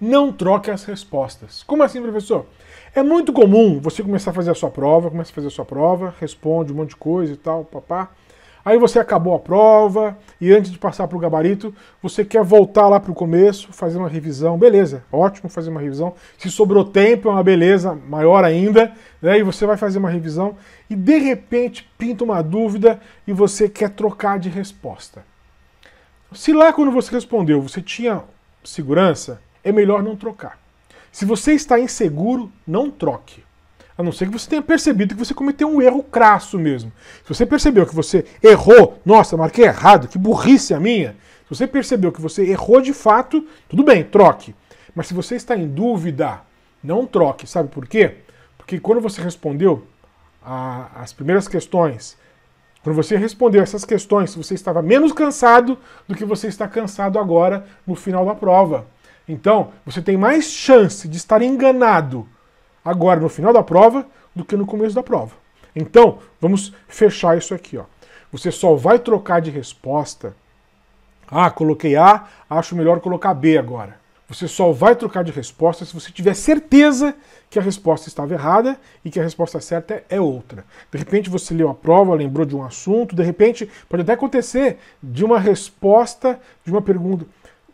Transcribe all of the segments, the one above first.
não troque as respostas. Como assim, professor? É muito comum você começar a fazer a sua prova, começa a fazer a sua prova, responde um monte de coisa e tal, papá. Aí você acabou a prova e antes de passar para o gabarito, você quer voltar lá para o começo, fazer uma revisão. Beleza, ótimo fazer uma revisão. Se sobrou tempo, é uma beleza, maior ainda. Né? E você vai fazer uma revisão e de repente pinta uma dúvida e você quer trocar de resposta. Se lá quando você respondeu, você tinha segurança, é melhor não trocar. Se você está inseguro, não troque. A não ser que você tenha percebido que você cometeu um erro crasso mesmo. Se você percebeu que você errou, nossa, marquei errado, que burrice a minha. Se você percebeu que você errou de fato, tudo bem, troque. Mas se você está em dúvida, não troque. Sabe por quê? Porque quando você respondeu a, as primeiras questões, quando você respondeu essas questões, você estava menos cansado do que você está cansado agora no final da prova. Então, você tem mais chance de estar enganado agora no final da prova do que no começo da prova. Então, vamos fechar isso aqui, ó. Você só vai trocar de resposta. Ah, coloquei A, acho melhor colocar B agora. Você só vai trocar de resposta se você tiver certeza que a resposta estava errada e que a resposta certa é outra. De repente você leu a prova, lembrou de um assunto, de repente pode até acontecer de uma resposta de uma pergunta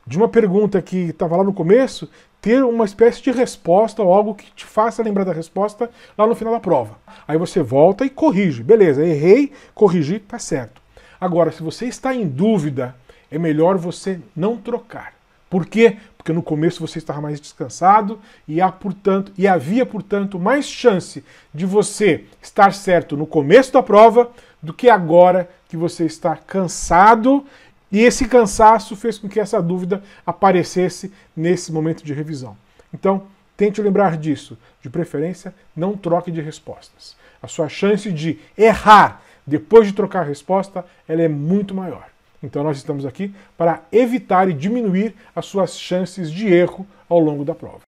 de uma pergunta que estava lá no começo, ter uma espécie de resposta ou algo que te faça lembrar da resposta lá no final da prova. Aí você volta e corrige. Beleza, errei, corrigi, tá certo. Agora, se você está em dúvida, é melhor você não trocar. Por quê? Porque no começo você estava mais descansado e, há, portanto, e havia, portanto, mais chance de você estar certo no começo da prova do que agora que você está cansado e esse cansaço fez com que essa dúvida aparecesse nesse momento de revisão. Então, tente lembrar disso. De preferência, não troque de respostas. A sua chance de errar depois de trocar a resposta ela é muito maior. Então, nós estamos aqui para evitar e diminuir as suas chances de erro ao longo da prova.